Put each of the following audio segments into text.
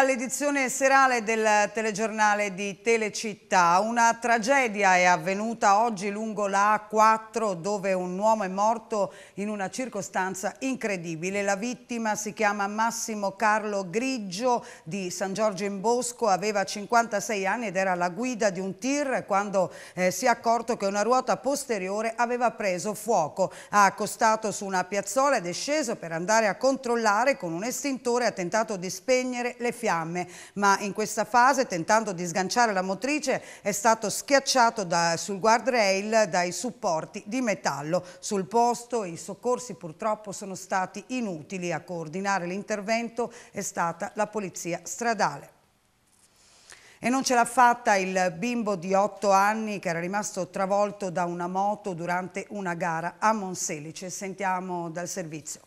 all'edizione serale del telegiornale di Telecittà. Una tragedia è avvenuta oggi lungo la A4 dove un uomo è morto in una circostanza incredibile. La vittima si chiama Massimo Carlo Griggio di San Giorgio in Bosco, aveva 56 anni ed era alla guida di un tir quando eh, si è accorto che una ruota posteriore aveva preso fuoco. Ha accostato su una piazzola ed è sceso per andare a controllare con un estintore ha tentato di spegnere le fiamme fiamme, ma in questa fase, tentando di sganciare la motrice, è stato schiacciato da, sul guardrail dai supporti di metallo. Sul posto i soccorsi purtroppo sono stati inutili. A coordinare l'intervento è stata la polizia stradale. E non ce l'ha fatta il bimbo di 8 anni che era rimasto travolto da una moto durante una gara a Monselice. Sentiamo dal servizio.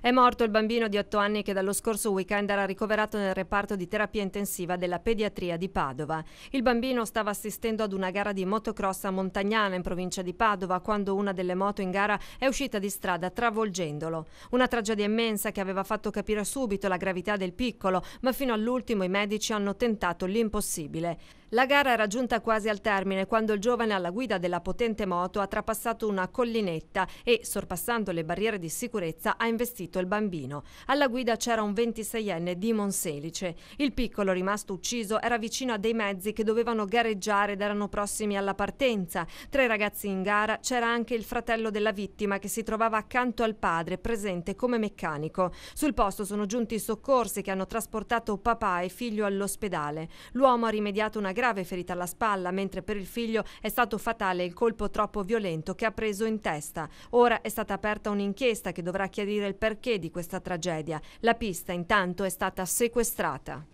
È morto il bambino di 8 anni che dallo scorso weekend era ricoverato nel reparto di terapia intensiva della pediatria di Padova. Il bambino stava assistendo ad una gara di motocross a Montagnana in provincia di Padova quando una delle moto in gara è uscita di strada travolgendolo. Una tragedia immensa che aveva fatto capire subito la gravità del piccolo, ma fino all'ultimo i medici hanno tentato l'impossibile. La gara era giunta quasi al termine quando il giovane alla guida della potente moto ha trapassato una collinetta e, sorpassando le barriere di sicurezza, ha investito il bambino. Alla guida c'era un 26enne di Monselice. Il piccolo, rimasto ucciso, era vicino a dei mezzi che dovevano gareggiare ed erano prossimi alla partenza. Tra i ragazzi in gara c'era anche il fratello della vittima che si trovava accanto al padre, presente come meccanico. Sul posto sono giunti i soccorsi che hanno trasportato papà e figlio all'ospedale. L'uomo ha rimediato una grave ferita alla spalla, mentre per il figlio è stato fatale il colpo troppo violento che ha preso in testa. Ora è stata aperta un'inchiesta che dovrà chiarire il perché di questa tragedia. La pista intanto è stata sequestrata.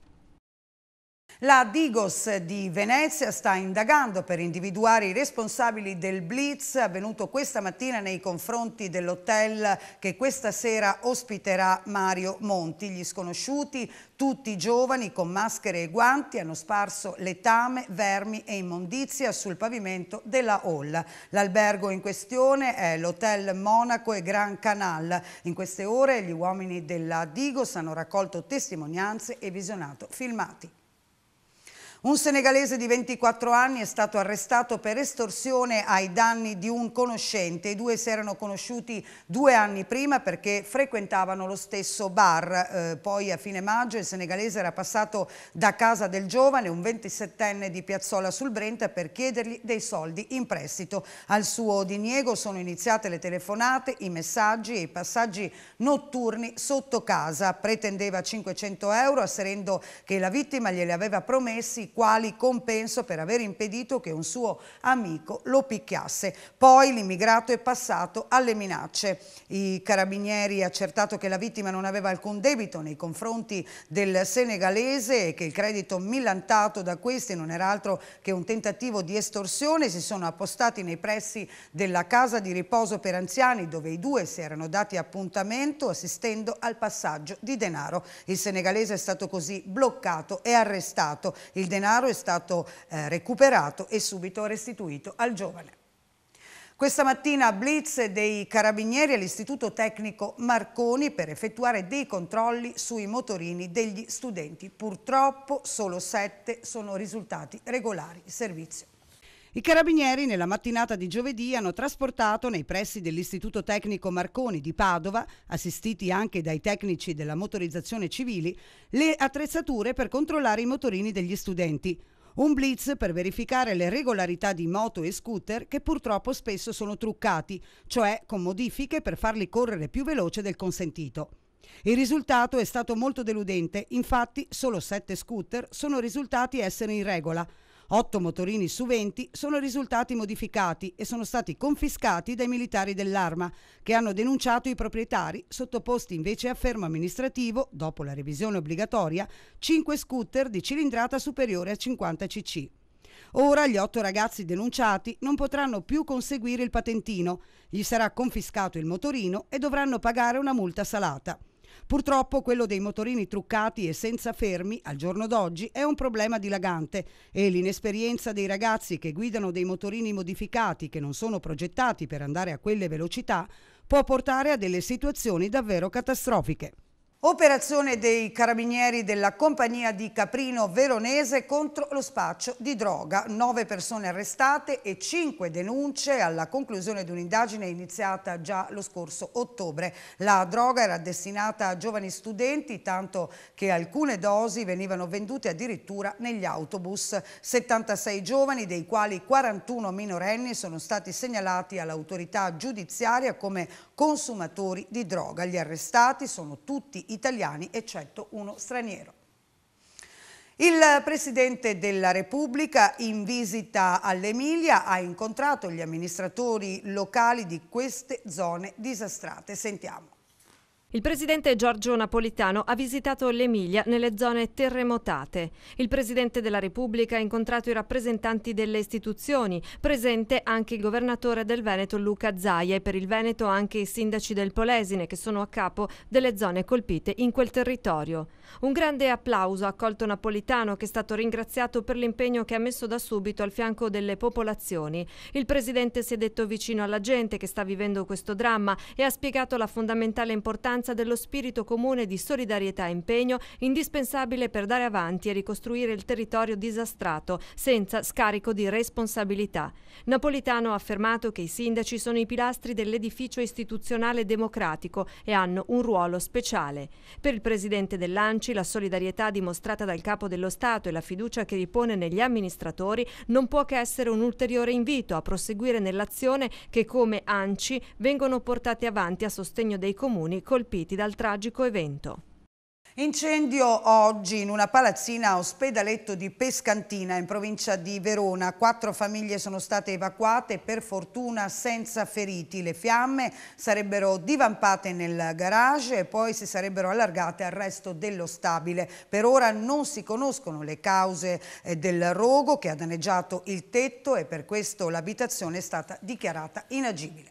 La Digos di Venezia sta indagando per individuare i responsabili del blitz avvenuto questa mattina nei confronti dell'hotel che questa sera ospiterà Mario Monti. Gli sconosciuti, tutti giovani con maschere e guanti, hanno sparso letame, vermi e immondizia sul pavimento della hall. L'albergo in questione è l'hotel Monaco e Gran Canal. In queste ore gli uomini della Digos hanno raccolto testimonianze e visionato filmati. Un senegalese di 24 anni è stato arrestato per estorsione ai danni di un conoscente. I due si erano conosciuti due anni prima perché frequentavano lo stesso bar. Eh, poi a fine maggio il senegalese era passato da casa del giovane, un 27enne di Piazzola sul Brenta, per chiedergli dei soldi in prestito. Al suo diniego sono iniziate le telefonate, i messaggi e i passaggi notturni sotto casa. Pretendeva 500 euro asserendo che la vittima glieli aveva promessi quali compenso per aver impedito che un suo amico lo picchiasse. Poi l'immigrato è passato alle minacce. I carabinieri accertato che la vittima non aveva alcun debito nei confronti del senegalese e che il credito millantato da questi non era altro che un tentativo di estorsione, si sono appostati nei pressi della casa di riposo per anziani dove i due si erano dati appuntamento assistendo al passaggio di denaro. Il senegalese è stato così bloccato e arrestato. Il denaro denaro è stato eh, recuperato e subito restituito al giovane. Questa mattina blitz dei carabinieri all'Istituto Tecnico Marconi per effettuare dei controlli sui motorini degli studenti. Purtroppo solo sette sono risultati regolari il servizio. I carabinieri nella mattinata di giovedì hanno trasportato nei pressi dell'Istituto Tecnico Marconi di Padova, assistiti anche dai tecnici della motorizzazione civili, le attrezzature per controllare i motorini degli studenti. Un blitz per verificare le regolarità di moto e scooter che purtroppo spesso sono truccati, cioè con modifiche per farli correre più veloce del consentito. Il risultato è stato molto deludente, infatti solo sette scooter sono risultati essere in regola, 8 motorini su 20 sono risultati modificati e sono stati confiscati dai militari dell'arma, che hanno denunciato i proprietari, sottoposti invece a fermo amministrativo, dopo la revisione obbligatoria, 5 scooter di cilindrata superiore a 50 cc. Ora gli otto ragazzi denunciati non potranno più conseguire il patentino, gli sarà confiscato il motorino e dovranno pagare una multa salata. Purtroppo quello dei motorini truccati e senza fermi al giorno d'oggi è un problema dilagante e l'inesperienza dei ragazzi che guidano dei motorini modificati che non sono progettati per andare a quelle velocità può portare a delle situazioni davvero catastrofiche. Operazione dei carabinieri della compagnia di Caprino Veronese contro lo spaccio di droga. Nove persone arrestate e cinque denunce alla conclusione di un'indagine iniziata già lo scorso ottobre. La droga era destinata a giovani studenti, tanto che alcune dosi venivano vendute addirittura negli autobus. 76 giovani, dei quali 41 minorenni, sono stati segnalati all'autorità giudiziaria come consumatori di droga. Gli arrestati sono tutti i italiani, eccetto uno straniero. Il Presidente della Repubblica in visita all'Emilia ha incontrato gli amministratori locali di queste zone disastrate. Sentiamo. Il presidente Giorgio Napolitano ha visitato l'Emilia nelle zone terremotate. Il presidente della Repubblica ha incontrato i rappresentanti delle istituzioni, presente anche il governatore del Veneto Luca Zaia e per il Veneto anche i sindaci del Polesine che sono a capo delle zone colpite in quel territorio. Un grande applauso ha accolto Napolitano che è stato ringraziato per l'impegno che ha messo da subito al fianco delle popolazioni. Il presidente si è detto vicino alla gente che sta vivendo questo dramma e ha spiegato la fondamentale importanza presenza dello spirito comune di solidarietà e impegno indispensabile per dare avanti e ricostruire il territorio disastrato, senza scarico di responsabilità. Napolitano ha affermato che i sindaci sono i pilastri dell'edificio istituzionale democratico e hanno un ruolo speciale. Per il presidente dell'ANCI la solidarietà dimostrata dal capo dello Stato e la fiducia che ripone negli amministratori non può che essere un ulteriore invito a proseguire nell'azione che come ANCI vengono portate avanti a sostegno dei comuni colpiti colpiti dal tragico evento. Incendio oggi in una palazzina ospedaletto di Pescantina in provincia di Verona. Quattro famiglie sono state evacuate, per fortuna senza feriti. Le fiamme sarebbero divampate nel garage e poi si sarebbero allargate al resto dello stabile. Per ora non si conoscono le cause eh, del rogo che ha danneggiato il tetto e per questo l'abitazione è stata dichiarata inagibile.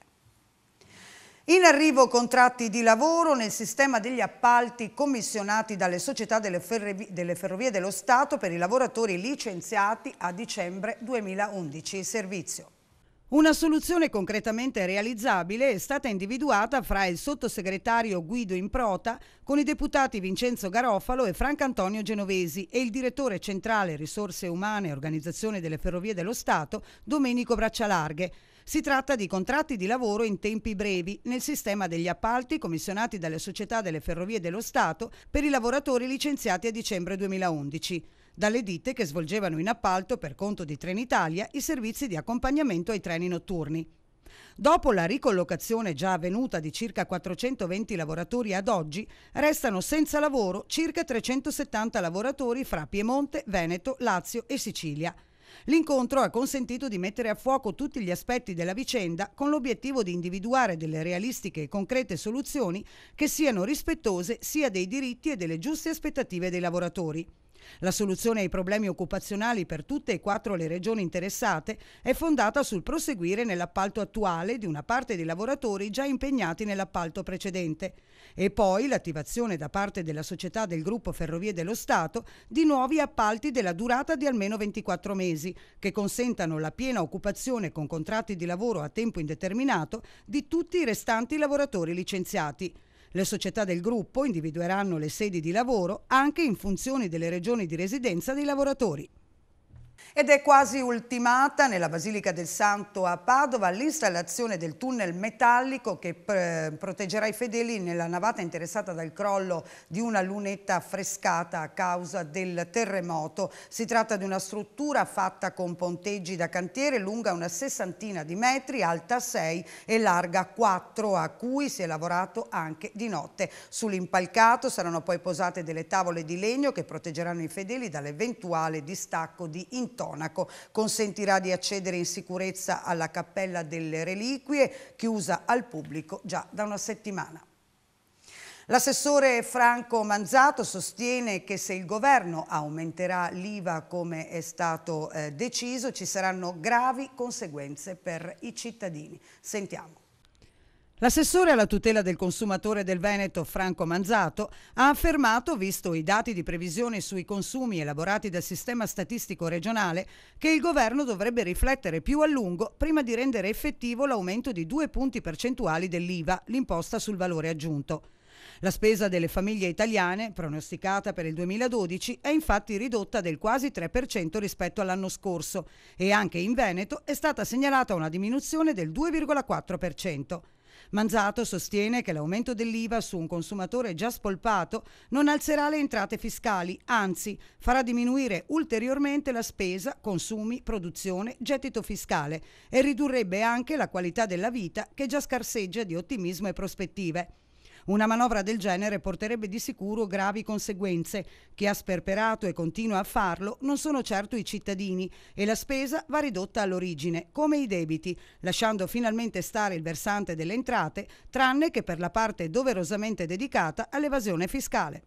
In arrivo contratti di lavoro nel sistema degli appalti commissionati dalle società delle, ferrovi delle, Ferrovie dello Stato per i lavoratori licenziati a dicembre 2011. Servizio. Una soluzione concretamente realizzabile è stata individuata fra il sottosegretario Guido Improta con i deputati Vincenzo Garofalo e Francantonio Genovesi e il direttore centrale Risorse Umane e Organizzazione delle Ferrovie dello Stato Domenico Braccialarghe. Si tratta di contratti di lavoro in tempi brevi nel sistema degli appalti commissionati dalle società delle Ferrovie dello Stato per i lavoratori licenziati a dicembre 2011 dalle ditte che svolgevano in appalto per conto di Trenitalia i servizi di accompagnamento ai treni notturni. Dopo la ricollocazione già avvenuta di circa 420 lavoratori ad oggi, restano senza lavoro circa 370 lavoratori fra Piemonte, Veneto, Lazio e Sicilia. L'incontro ha consentito di mettere a fuoco tutti gli aspetti della vicenda con l'obiettivo di individuare delle realistiche e concrete soluzioni che siano rispettose sia dei diritti e delle giuste aspettative dei lavoratori. La soluzione ai problemi occupazionali per tutte e quattro le regioni interessate è fondata sul proseguire nell'appalto attuale di una parte dei lavoratori già impegnati nell'appalto precedente e poi l'attivazione da parte della società del gruppo Ferrovie dello Stato di nuovi appalti della durata di almeno 24 mesi che consentano la piena occupazione con contratti di lavoro a tempo indeterminato di tutti i restanti lavoratori licenziati. Le società del gruppo individueranno le sedi di lavoro anche in funzione delle regioni di residenza dei lavoratori. Ed è quasi ultimata nella Basilica del Santo a Padova l'installazione del tunnel metallico che proteggerà i fedeli nella navata interessata dal crollo di una lunetta affrescata a causa del terremoto. Si tratta di una struttura fatta con ponteggi da cantiere lunga una sessantina di metri, alta 6 e larga 4 a cui si è lavorato anche di notte. Sull'impalcato saranno poi posate delle tavole di legno che proteggeranno i fedeli dall'eventuale distacco di ingresso intonaco. Consentirà di accedere in sicurezza alla Cappella delle Reliquie, chiusa al pubblico già da una settimana. L'assessore Franco Manzato sostiene che se il governo aumenterà l'IVA come è stato eh, deciso ci saranno gravi conseguenze per i cittadini. Sentiamo. L'assessore alla tutela del consumatore del Veneto, Franco Manzato, ha affermato, visto i dati di previsione sui consumi elaborati dal sistema statistico regionale, che il governo dovrebbe riflettere più a lungo prima di rendere effettivo l'aumento di due punti percentuali dell'IVA, l'imposta sul valore aggiunto. La spesa delle famiglie italiane, pronosticata per il 2012, è infatti ridotta del quasi 3% rispetto all'anno scorso e anche in Veneto è stata segnalata una diminuzione del 2,4%. Manzato sostiene che l'aumento dell'IVA su un consumatore già spolpato non alzerà le entrate fiscali, anzi farà diminuire ulteriormente la spesa, consumi, produzione, gettito fiscale e ridurrebbe anche la qualità della vita che già scarseggia di ottimismo e prospettive. Una manovra del genere porterebbe di sicuro gravi conseguenze. Chi ha sperperato e continua a farlo non sono certo i cittadini e la spesa va ridotta all'origine, come i debiti, lasciando finalmente stare il versante delle entrate, tranne che per la parte doverosamente dedicata all'evasione fiscale.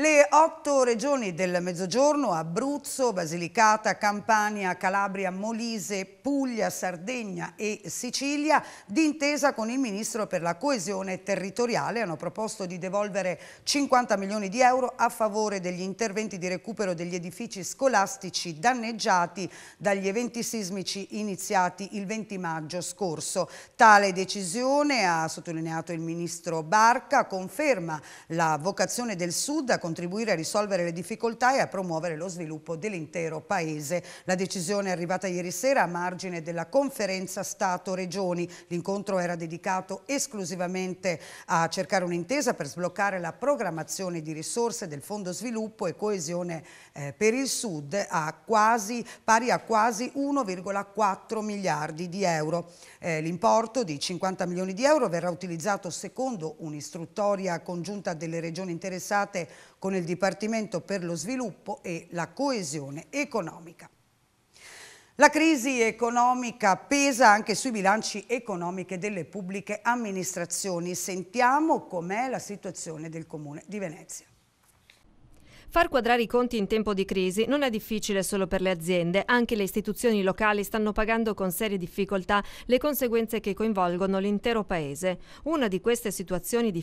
Le otto regioni del Mezzogiorno, Abruzzo, Basilicata, Campania, Calabria, Molise, Puglia, Sardegna e Sicilia, d'intesa con il Ministro per la coesione territoriale, hanno proposto di devolvere 50 milioni di euro a favore degli interventi di recupero degli edifici scolastici danneggiati dagli eventi sismici iniziati il 20 maggio scorso. Tale decisione, ha sottolineato il Ministro Barca, conferma la vocazione del Sud a contribuire a risolvere le difficoltà e a promuovere lo sviluppo dell'intero Paese. La decisione è arrivata ieri sera a margine della conferenza Stato-Regioni. L'incontro era dedicato esclusivamente a cercare un'intesa per sbloccare la programmazione di risorse del Fondo Sviluppo e Coesione eh, per il Sud a quasi, pari a quasi 1,4 miliardi di euro. Eh, l'importo di 50 milioni di euro verrà utilizzato secondo un'istruttoria congiunta delle regioni interessate con il Dipartimento per lo Sviluppo e la Coesione Economica. La crisi economica pesa anche sui bilanci economiche delle pubbliche amministrazioni. Sentiamo com'è la situazione del Comune di Venezia. Far quadrare i conti in tempo di crisi non è difficile solo per le aziende, anche le istituzioni locali stanno pagando con serie difficoltà le conseguenze che coinvolgono l'intero paese. Una di queste situazioni di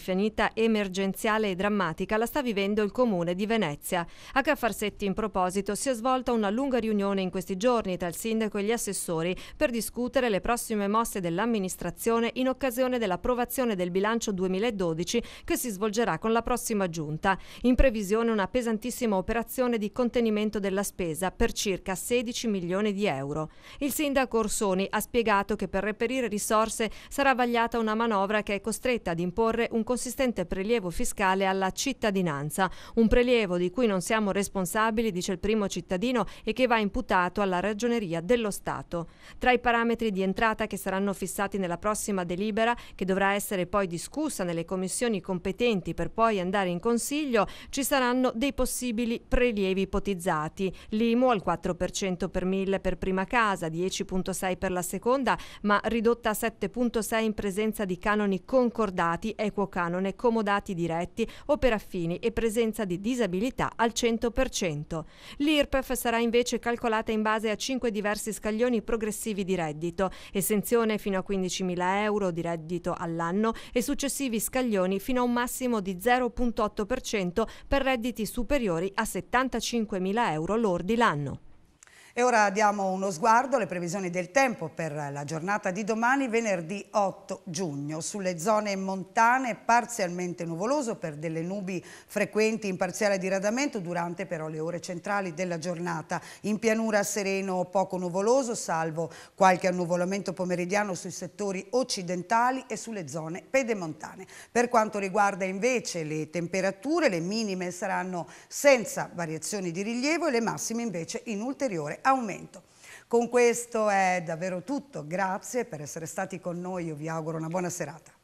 emergenziale e drammatica la sta vivendo il comune di Venezia. A Caffarsetti in proposito si è svolta una lunga riunione in questi giorni tra il sindaco e gli assessori per discutere le prossime mosse dell'amministrazione in occasione dell'approvazione del bilancio 2012 che si svolgerà con la prossima giunta. In previsione una pesante un'importantissima operazione di contenimento della spesa per circa 16 milioni di euro. Il sindaco Orsoni ha spiegato che per reperire risorse sarà vagliata una manovra che è costretta ad imporre un consistente prelievo fiscale alla cittadinanza, un prelievo di cui non siamo responsabili, dice il primo cittadino, e che va imputato alla ragioneria dello Stato. Tra i parametri di entrata che saranno fissati nella prossima delibera, che dovrà essere poi discussa nelle commissioni competenti per poi andare in Consiglio, ci saranno dei possibili possibili prelievi ipotizzati. L'IMU al 4% per mille per prima casa, 10.6 per la seconda, ma ridotta a 7.6 in presenza di canoni concordati, equo canone, comodati diretti o per affini e presenza di disabilità al 100%. L'IRPEF sarà invece calcolata in base a 5 diversi scaglioni progressivi di reddito, esenzione fino a 15.000 euro di reddito all'anno e successivi scaglioni fino a un massimo di 0.8% per redditi superiori superiori a 75.000 euro lordi l'anno. E ora diamo uno sguardo alle previsioni del tempo per la giornata di domani, venerdì 8 giugno. Sulle zone montane parzialmente nuvoloso per delle nubi frequenti in parziale diradamento durante però le ore centrali della giornata. In pianura sereno o poco nuvoloso, salvo qualche annuvolamento pomeridiano sui settori occidentali e sulle zone pedemontane. Per quanto riguarda invece le temperature, le minime saranno senza variazioni di rilievo e le massime invece in ulteriore aumento. Con questo è davvero tutto, grazie per essere stati con noi, io vi auguro una buona serata.